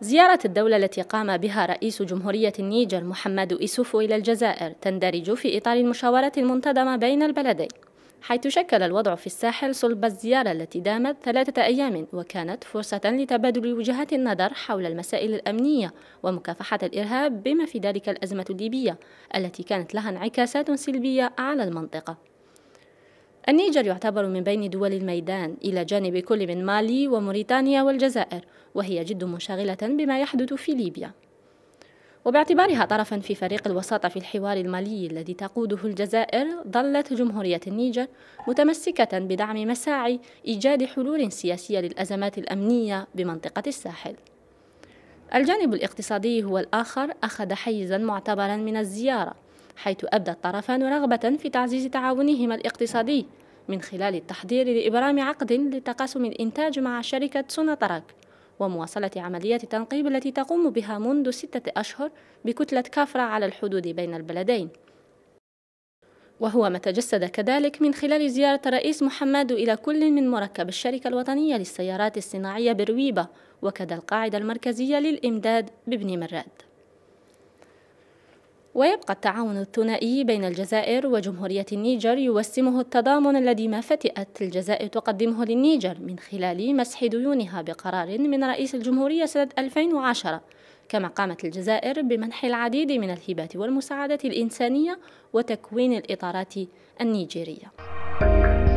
زيارة الدولة التي قام بها رئيس جمهورية النيجر محمد إيسوفو إلى الجزائر تندرج في إطار المشاورات المنتظمة بين البلدين حيث شكل الوضع في الساحل صلب الزيارة التي دامت ثلاثة أيام وكانت فرصة لتبادل وجهات النظر حول المسائل الأمنية ومكافحة الإرهاب بما في ذلك الأزمة الليبية التي كانت لها انعكاسات سلبية على المنطقة النيجر يعتبر من بين دول الميدان إلى جانب كل من مالي وموريتانيا والجزائر وهي جد منشغلة بما يحدث في ليبيا وباعتبارها طرفا في فريق الوساطة في الحوار المالي الذي تقوده الجزائر ظلت جمهورية النيجر متمسكة بدعم مساعي إيجاد حلول سياسية للأزمات الأمنية بمنطقة الساحل الجانب الاقتصادي هو الآخر أخذ حيزا معتبرا من الزيارة حيث أبدى الطرفان رغبة في تعزيز تعاونهما الاقتصادي من خلال التحضير لإبرام عقد لتقاسم الإنتاج مع شركة سوناتراك ومواصلة عملية التنقيب التي تقوم بها منذ ستة أشهر بكتلة كافرا على الحدود بين البلدين وهو ما تجسد كذلك من خلال زيارة الرئيس محمد إلى كل من مركب الشركة الوطنية للسيارات الصناعية برويبة وكذا القاعدة المركزية للإمداد بابن مراد ويبقى التعاون الثنائي بين الجزائر وجمهورية النيجر يوسمه التضامن الذي ما فتئت الجزائر تقدمه للنيجر من خلال مسح ديونها بقرار من رئيس الجمهورية سنة 2010 كما قامت الجزائر بمنح العديد من الهبات والمساعدات الإنسانية وتكوين الإطارات النيجيرية